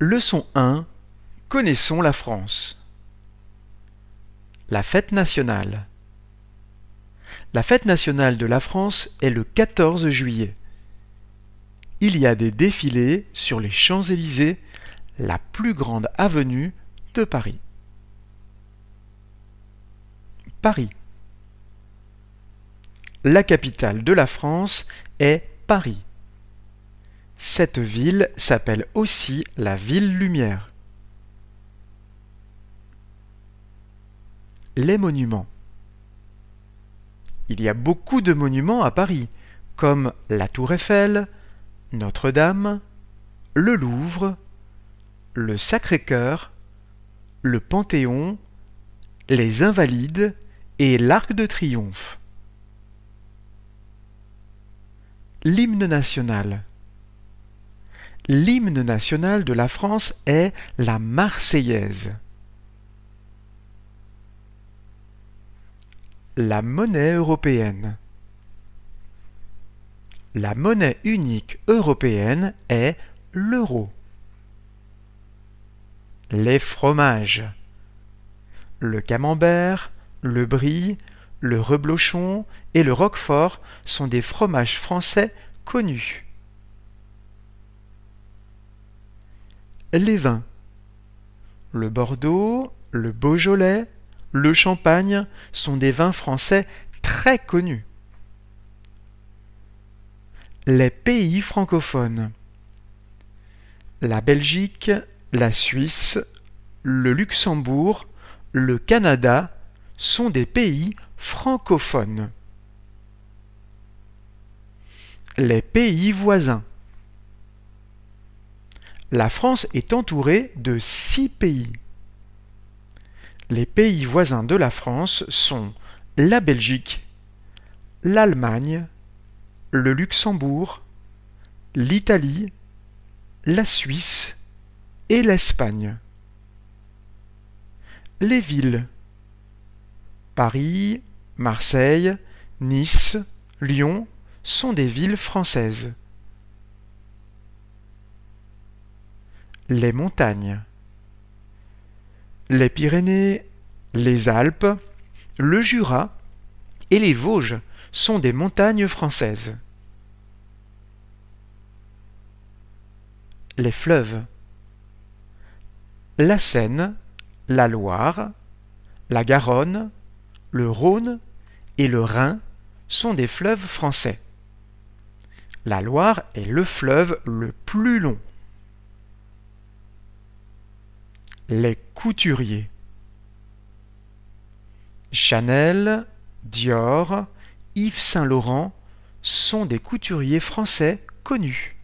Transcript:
Leçon 1. Connaissons la France. La fête nationale. La fête nationale de la France est le 14 juillet. Il y a des défilés sur les Champs-Élysées, la plus grande avenue de Paris. Paris. La capitale de la France est Paris. Cette ville s'appelle aussi la ville lumière. Les monuments. Il y a beaucoup de monuments à Paris, comme la Tour Eiffel, Notre-Dame, le Louvre, le Sacré-Cœur, le Panthéon, les Invalides et l'Arc de Triomphe. L'hymne national l'hymne national de la France est la Marseillaise. La monnaie européenne. La monnaie unique européenne est l'euro. Les fromages. Le camembert, le brie, le reblochon et le roquefort sont des fromages français connus. les vins. Le Bordeaux, le Beaujolais, le Champagne sont des vins français très connus. Les pays francophones. La Belgique, la Suisse, le Luxembourg, le Canada sont des pays francophones. Les pays voisins la France est entourée de six pays. Les pays voisins de la France sont la Belgique, l'Allemagne, le Luxembourg, l'Italie, la Suisse et l'Espagne. Les villes Paris, Marseille, Nice, Lyon sont des villes françaises. les montagnes. Les Pyrénées, les Alpes, le Jura et les Vosges sont des montagnes françaises. Les fleuves. La Seine, la Loire, la Garonne, le Rhône et le Rhin sont des fleuves français. La Loire est le fleuve le plus long les couturiers. Chanel, Dior, Yves Saint Laurent sont des couturiers français connus.